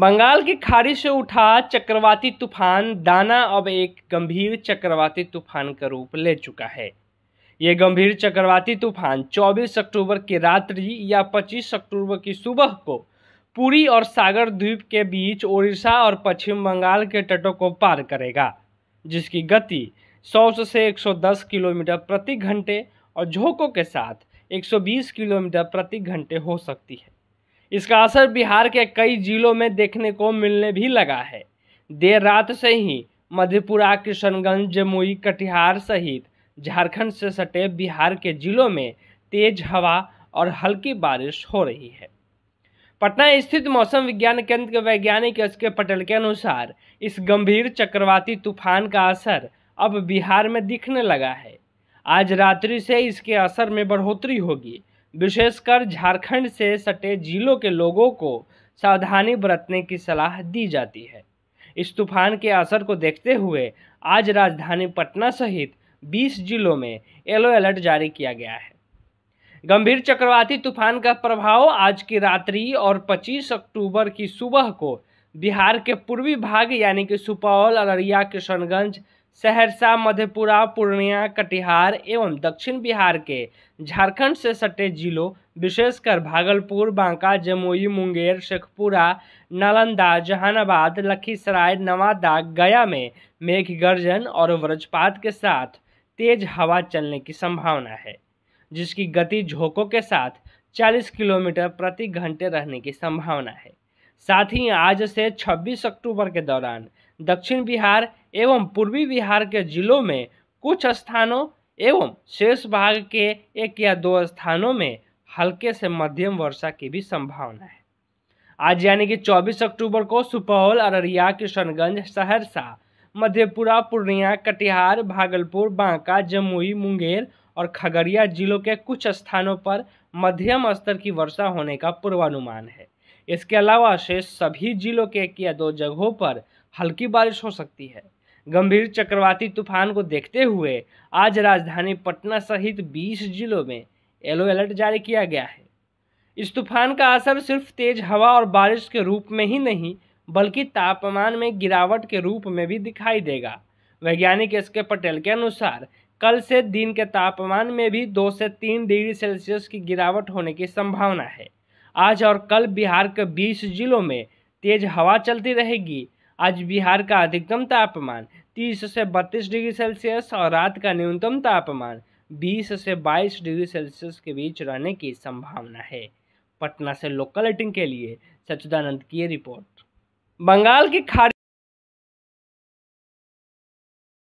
बंगाल की खाड़ी से उठा चक्रवाती तूफान दाना अब एक गंभीर चक्रवाती तूफान का रूप ले चुका है ये गंभीर चक्रवाती तूफान 24 अक्टूबर की रात्रि या 25 अक्टूबर की सुबह को पुरी और सागर द्वीप के बीच ओडिशा और पश्चिम बंगाल के तटों को पार करेगा जिसकी गति 100 से 110 किलोमीटर प्रति घंटे और झोंकों के साथ 120 किलोमीटर प्रति घंटे हो सकती है इसका असर बिहार के कई जिलों में देखने को मिलने भी लगा है देर रात से ही मधेपुरा किशनगंज जमुई कटिहार सहित झारखंड से सटे बिहार के जिलों में तेज हवा और हल्की बारिश हो रही है पटना स्थित मौसम विज्ञान केंद्र के वैज्ञानिक एस के पटेल के अनुसार इस गंभीर चक्रवाती तूफान का असर अब बिहार में दिखने लगा है आज रात्रि से इसके असर में बढ़ोतरी होगी विशेषकर झारखंड से सटे जिलों के लोगों को सावधानी बरतने की सलाह दी जाती है इस तूफान के असर को देखते हुए आज राजधानी पटना सहित 20 जिलों में येलो अलर्ट जारी किया गया है गंभीर चक्रवाती तूफान का प्रभाव आज की रात्रि और 25 अक्टूबर की सुबह को बिहार के पूर्वी भाग यानी कि सुपौल अररिया किशनगंज सहरसा मधेपुरा पूर्णिया कटिहार एवं दक्षिण बिहार के झारखंड से सटे जिलों विशेषकर भागलपुर बांका जमुई मुंगेर शेखपुरा नालंदा जहानाबाद लखीसराय नवादा गया में मेघ गर्जन और वज्रपात के साथ तेज हवा चलने की संभावना है जिसकी गति झोंकों के साथ 40 किलोमीटर प्रति घंटे रहने की संभावना है साथ ही आज से 26 अक्टूबर के दौरान दक्षिण बिहार एवं पूर्वी बिहार के जिलों में कुछ स्थानों एवं शेष भाग के एक या दो स्थानों में हल्के से मध्यम वर्षा की भी संभावना है आज यानी कि 24 अक्टूबर को सुपौल अररिया किशनगंज सहरसा मधेपुरा पूर्णिया कटिहार भागलपुर बांका जमुई मुंगेर और खगड़िया जिलों के कुछ स्थानों पर मध्यम स्तर की वर्षा होने का पूर्वानुमान है इसके अलावा शेष सभी जिलों के एक या दो जगहों पर हल्की बारिश हो सकती है गंभीर चक्रवाती तूफान को देखते हुए आज राजधानी पटना सहित 20 जिलों में येलो अलर्ट जारी किया गया है इस तूफान का असर सिर्फ तेज हवा और बारिश के रूप में ही नहीं बल्कि तापमान में गिरावट के रूप में भी दिखाई देगा वैज्ञानिक एस के पटेल के अनुसार कल से दिन के तापमान में भी दो से तीन डिग्री सेल्सियस की गिरावट होने की संभावना है आज और कल बिहार के 20 जिलों में तेज हवा चलती रहेगी आज बिहार का अधिकतम तापमान तीस से बत्तीस डिग्री सेल्सियस और रात का न्यूनतम तापमान बीस से बाईस डिग्री सेल्सियस के बीच रहने की संभावना है पटना से लोकल रेटिंग के लिए सचिदानंद की रिपोर्ट बंगाल की खाड़ी